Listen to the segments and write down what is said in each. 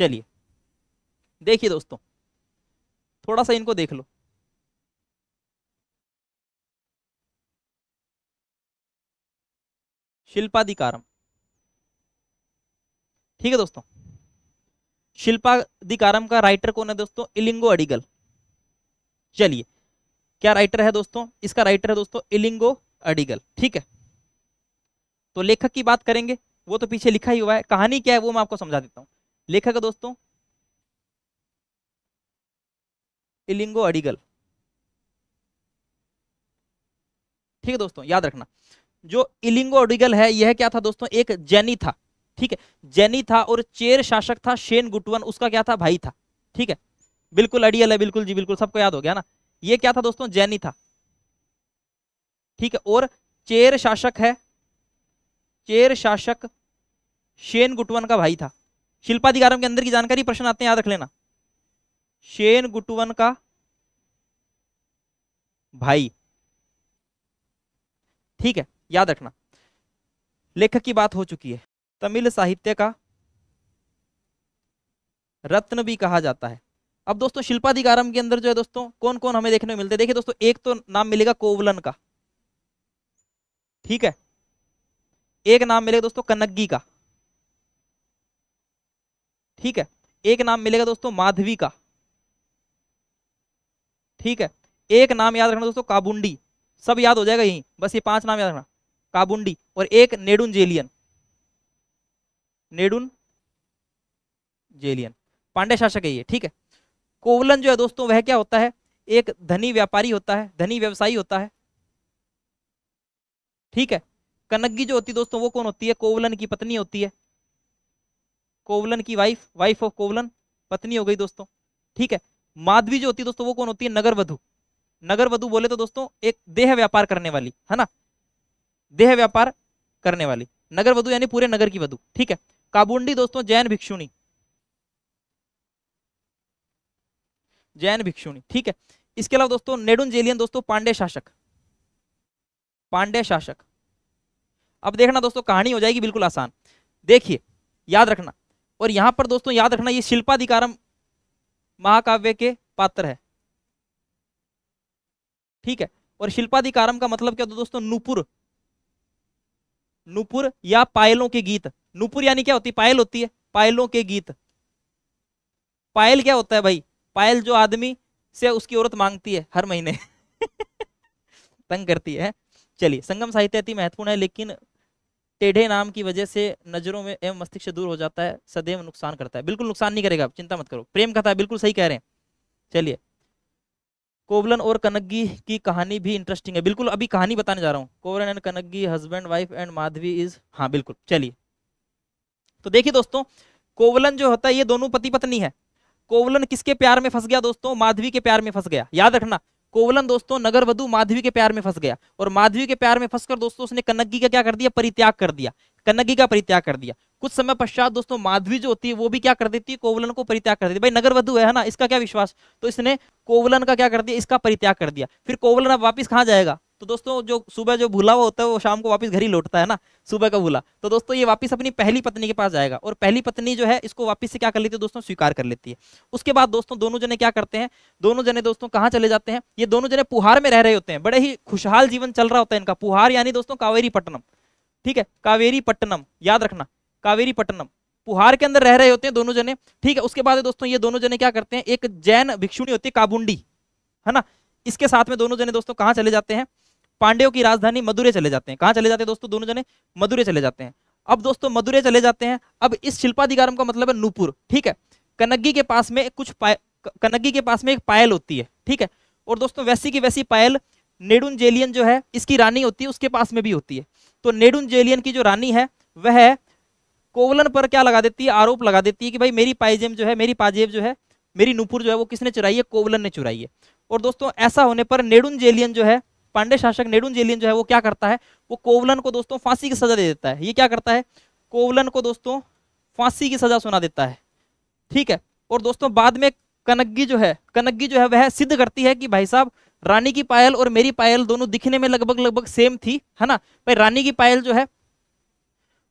चलिए देखिए दोस्तों थोड़ा सा इनको देख लो शिल्पाधिकारम ठीक है दोस्तों शिल्पाधिकारम का राइटर कौन है दोस्तों इलिंगो अडिगल चलिए क्या राइटर है दोस्तों इसका राइटर है दोस्तों इलिंगो अडिगल ठीक है तो लेखक की बात करेंगे वो तो पीछे लिखा ही हुआ है कहानी क्या है वो मैं आपको समझा देता हूँ लेखक दोस्तों इलिंगो अडिगल ठीक है दोस्तों याद रखना जो इलिंगो अडिगल है यह क्या था दोस्तों एक जैनी था ठीक है जैनी था और चेर शासक था शेन गुटवन उसका क्या था भाई था ठीक है बिल्कुल अडियल है बिल्कुल जी बिल्कुल सबको याद हो गया ना ये क्या था दोस्तों जैनी था ठीक है और चेर शासक है चेर शासक शेन गुटवन का भाई था शिल्पाधिकारम के अंदर की जानकारी प्रश्न आते हैं याद रख लेना शेन गुटुवन का भाई ठीक है याद रखना लेखक की बात हो चुकी है तमिल साहित्य का रत्न भी कहा जाता है अब दोस्तों शिल्पाधिकारम के अंदर जो है दोस्तों कौन कौन हमें देखने को मिलते हैं देखिए दोस्तों एक तो नाम मिलेगा कोवलन का ठीक है एक नाम मिलेगा दोस्तों कनग्गी का ठीक है एक नाम मिलेगा दोस्तों माधवी का ठीक है एक नाम याद रखना दोस्तों काबुंडी सब याद हो जाएगा यहीं बस ये पांच नाम याद रखना काबुंडी और एक नेडुन जेलियन नेडुन जेलियन पांडे शासक है ये ठीक है कोवलन जो है दोस्तों वह क्या होता है एक धनी व्यापारी होता है धनी व्यवसायी होता है ठीक है कनग्गी जो होती है दोस्तों वो कौन होती है कोवलन की पत्नी होती है कोवलन की वाइफ वाइफ ऑफ कोवलन पत्नी हो गई दोस्तों ठीक है माधवी जो होती है दोस्तों वो कौन होती है नगर वधु नगर वधु बोले तो दोस्तों एक देह व्यापार करने वाली है ना देह व्यापार करने वाली नगर वधु यानी पूरे नगर की वधु ठीक है काबुंडी दोस्तों जैन भिक्षुणी जैन भिक्षुणी ठीक है इसके अलावा दोस्तों नेडुन जेलियन दोस्तों पांडे शासक पांडे शासक अब देखना दोस्तों कहानी हो जाएगी बिल्कुल आसान देखिए याद रखना और यहां पर दोस्तों याद रखना ये शिल्पाधिकारम महाकाव्य के पात्र है ठीक है और शिल्पाधिकारम का मतलब क्या होता है दोस्तों नुपुर नुपुर या पायलों के गीत नुपुर यानी क्या होती है पायल होती है पायलों के गीत पायल क्या होता है भाई पायल जो आदमी से उसकी औरत मांगती है हर महीने तंग करती है चलिए संगम साहित्य अति महत्वपूर्ण है लेकिन टेढ़े नाम की वजह से नजरों में एवं मस्तिष्क से दूर हो जाता है सदैव नुकसान करता है बिल्कुल नुकसान नहीं करेगा चिंता मत करो प्रेम कथा बिल्कुल सही कह रहे हैं चलिए कोवलन और कनग्गी की कहानी भी इंटरेस्टिंग है बिल्कुल अभी कहानी बताने जा रहा हूँ Kovalan and Kannagi husband wife and Madhavi is हाँ बिल्कुल चलिए तो देखिए दोस्तों कोवलन जो होता है ये दोनों पति पत्नी है कोवलन किसके प्यार में फंस गया दोस्तों माधवी के प्यार में फंस गया याद रखना कोवलन दोस्तों नगर वधु माधवी के प्यार में फंस गया और माधवी के प्यार में फंसकर दोस्तों उसने कन्नगी का क्या कर दिया परित्याग कर दिया कन्नगी का परित्याग कर दिया कुछ समय पश्चात दोस्तों माधवी जो होती है वो भी क्या कर देती है कोवलन को परित्याग कर देती भाई नगर वधु है ना इसका क्या विश्वास तो इसने कोवलन का क्या कर दिया इसका परित्याग कर दिया फिर कोवलन अब वापिस कहाँ जाएगा तो दोस्तों जो सुबह जो भूला हुआ होता है वो शाम को वापस घर ही लौटता है ना सुबह का भूला तो दोस्तों ये वापस अपनी पहली पत्नी के पास जाएगा और पहली पत्नी जो है इसको वापस से क्या कर लेती है दोस्तों स्वीकार कर लेती है उसके बाद दोस्तों दोनों जने क्या करते हैं दोनों जने दोस्तों कहाँ चले जाते हैं ये दोनों जने पुहार में रह रहे होते हैं बड़े ही खुशहाल जीवन चल रहा होता है इनका पुहार यानी दोस्तों कावेरी पट्टनम ठीक है कावेरी पट्टनम याद रखना कावेरी पट्टनम पुहार के अंदर रह रहे होते हैं दोनों जने ठीक है उसके बाद दोस्तों ये दोनों जने क्या करते हैं एक जैन भिक्षुणी होती है काबुंडी है ना इसके साथ में दोनों जने दोस्तों कहाँ चले जाते हैं पांड्यों की राजधानी मदुरे चले जाते हैं कहाँ चले जाते हैं दोस्तों दोनों जने मदुरे चले जाते हैं अब दोस्तों मदुरे चले जाते हैं अब इस शिल्पाधिकारम का मतलब है नूपुर ठीक है कनग्गी के पास में कुछ कनग्गी के पास में एक पायल होती है ठीक है और दोस्तों वैसी की वैसी पायल नेडुन जेलियन जो है इसकी रानी होती है उसके पास में भी होती है तो नेडुन जेलियन की जो रानी है वह कोवलन पर क्या लगा देती है आरोप लगा देती है कि भाई मेरी पाइजेम जो है मेरी पाजेब जो है मेरी नूपुर जो है वो किसने चुराई है कोवलन ने चुराई है और दोस्तों ऐसा होने पर नेडुन जेलियन जो है पांडे शासक जेलियन जो है वो क्या करता है वो कोवलन को दोस्तों फांसी की सजा दे देता है ये क्या करता है कोवलन को दोस्तों फांसी की सजा सुना देता है ठीक है और दोस्तों बाद में कनग्गी जो है कनग्गी जो है वह सिद्ध करती है कि भाई साहब रानी की पायल और मेरी पायल दोनों दिखने में लगभग लगभग सेम थी है ना भाई रानी की पायल जो है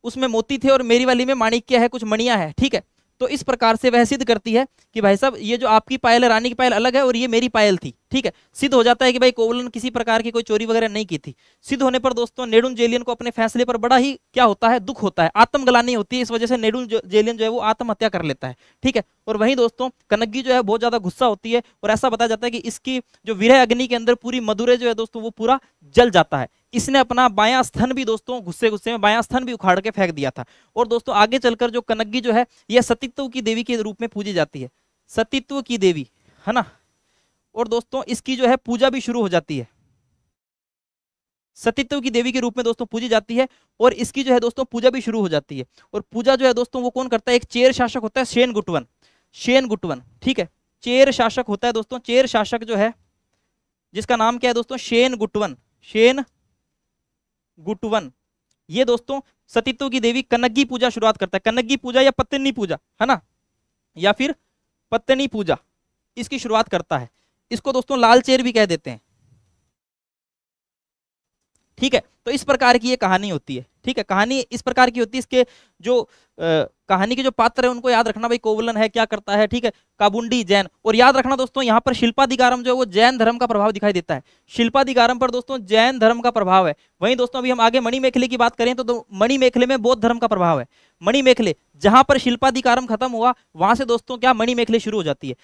उसमें मोती थे और मेरी वाली में माणिक्य है कुछ मणिया है ठीक है तो इस प्रकार से वह सिद्ध करती है कि भाई साहब ये जो आपकी पायल है रानी की पायल अलग है और ये मेरी पायल थी ठीक है सिद्ध हो जाता है कि भाई कोवलन किसी प्रकार की कोई चोरी वगैरह नहीं की थी सिद्ध होने पर दोस्तों नेडुन जेलियन को अपने फैसले पर बड़ा ही क्या होता है दुख होता है आत्मगलानी होती है इस वजह से नेडुन जेलियन जो है वो आत्महत्या कर लेता है ठीक है और वहीं दोस्तों कनग्गी जो है बहुत ज्यादा गुस्सा होती है और ऐसा बताया जाता है कि इसकी जो विरह अग्नि के अंदर पूरी मधुरे जो है दोस्तों वो पूरा जल जाता है इसने अपना बाया स्थन भी दोस्तों गुस्से गुस्से में बाया स्थन भी उखाड़ के फेंक दिया था और दोस्तों आगे चलकर जो कनग्गी जो है यह सतीत्व की देवी के रूप में पूजी जाती है सतीत्व की देवी है ना और दोस्तों इसकी जो है पूजा भी शुरू हो जाती है सतीत्व की देवी के रूप में दोस्तों पूजी जाती है और इसकी जो है दोस्तों पूजा भी शुरू हो जाती है और पूजा जो है दोस्तों वो कौन करता है एक चेर शासक होता है शेन गुटवन शेन गुटवन ठीक है चेर शासक होता है दोस्तों चेर शासक जो है जिसका नाम क्या है दोस्तों शेन गुटवन शेन गुटवन ये दोस्तों सतीत्व की देवी कनग्गी पूजा शुरुआत करता है कनग्गी पूजा या पत्नी पूजा है ना या फिर पत्नी पूजा इसकी शुरुआत करता है इसको दोस्तों लाल चेर भी कह देते हैं ठीक है तो इस प्रकार की ये कहानी होती है ठीक है कहानी इस प्रकार की होती है इसके जो आ, कहानी के जो पात्र है उनको याद रखना भाई कोवलन है क्या करता है ठीक है काबुंडी जैन और याद रखना दोस्तों यहाँ पर शिल्पाधिकारम जो है वो जैन धर्म का प्रभाव दिखाई देता है शिल्पाधिकारम पर दोस्तों जैन धर्म का प्रभाव है वहीं दोस्तों अभी हम आगे मणि मेखले की बात करें तो, तो मणि मेखले में बौद्ध धर्म का प्रभाव है मणि मेखले जहां पर शिल्पाधिकारम खत्म हुआ वहां से दोस्तों क्या मणि मेखले शुरू हो जाती है